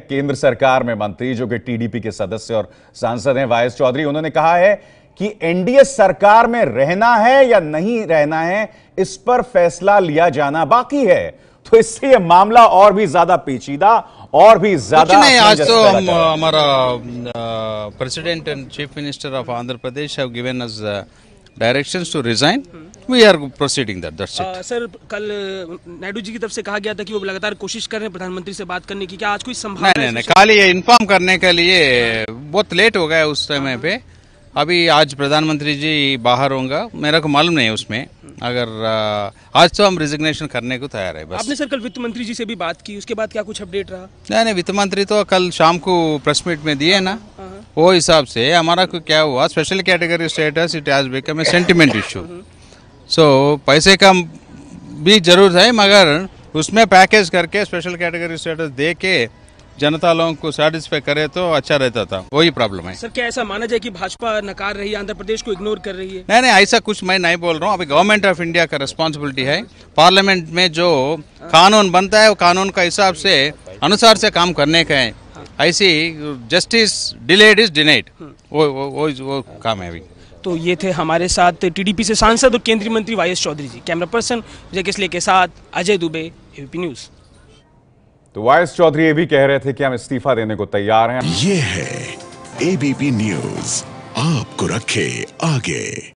केंद्र सरकार में मंत्री जो कि टीडीपी के सदस्य और सांसद हैं वायस चौधरी उन्होंने कहा है कि एनडीए सरकार में रहना है या नहीं रहना है इस पर फैसला लिया जाना बाकी है तो इससे यह मामला और भी ज्यादा पेचीदा और भी ज्यादा नहीं आज तो हम हमारा president and chief minister of Andhra Pradesh have to resign we are proceeding that that's it sir कल नायडू जी की तरफ से कहा गया था कि वो लगातार कोशिश कर रहे हैं प्रधानमंत्री से बात करने की क्या आज कोई संभावना नहीं नहीं खाली ये इन्फॉर्म करने के लिए हाँ। बहुत लेट हो गया उस समय हाँ। पे अभी आज प्रधानमंत्री जी बाहर होगा मेरा को मालूम नहीं है उसमें अगर आज तो हम रिजिग्नेशन करने को तैयार है बस आपने सर कल वित्त मंत्री जी से भी बात की उसके बाद क्या कुछ अपडेट रहा नहीं नहीं वित्त मंत्री तो कल शाम को प्रेस मीट में दिए ना हाँ, वो हिसाब से हमारा को क्या हुआ special category status it has become a sentiment issue so so, पैसे कम भी जरूर है मगर उसमें पैकेज करके स्पेशल कैटेगरी स्टेटस दे के जनता लोगों को सेटिस्फाई करे तो अच्छा रहता था वही प्रॉब्लम है सर क्या ऐसा माना जाए कि भाजपा नकार रही है आंध्र प्रदेश को इग्नोर कर रही है नहीं नहीं ऐसा कुछ मैं नहीं बोल रहा हूँ अभी गवर्नमेंट ऑफ इंडिया का रिस्पॉन्सिबिलिटी है पार्लियामेंट में जो कानून बनता है वो कानून का हिसाब से अनुसार से काम करने का है हाँ। ऐसी जस्टिस डिलेड इज डिनेड वो वो, वो, वो काम है अभी तो ये थे हमारे साथ टीडीपी से सांसद और केंद्रीय मंत्री Y Chowdary ji camera person Vijay Kisle के साथ अजय दुबे एबीपी न्यूज तो वाई चौधरी ये भी कह रहे थे कि हम इस्तीफा देने को तैयार हैं ये है एबीपी न्यूज आपको रखे आगे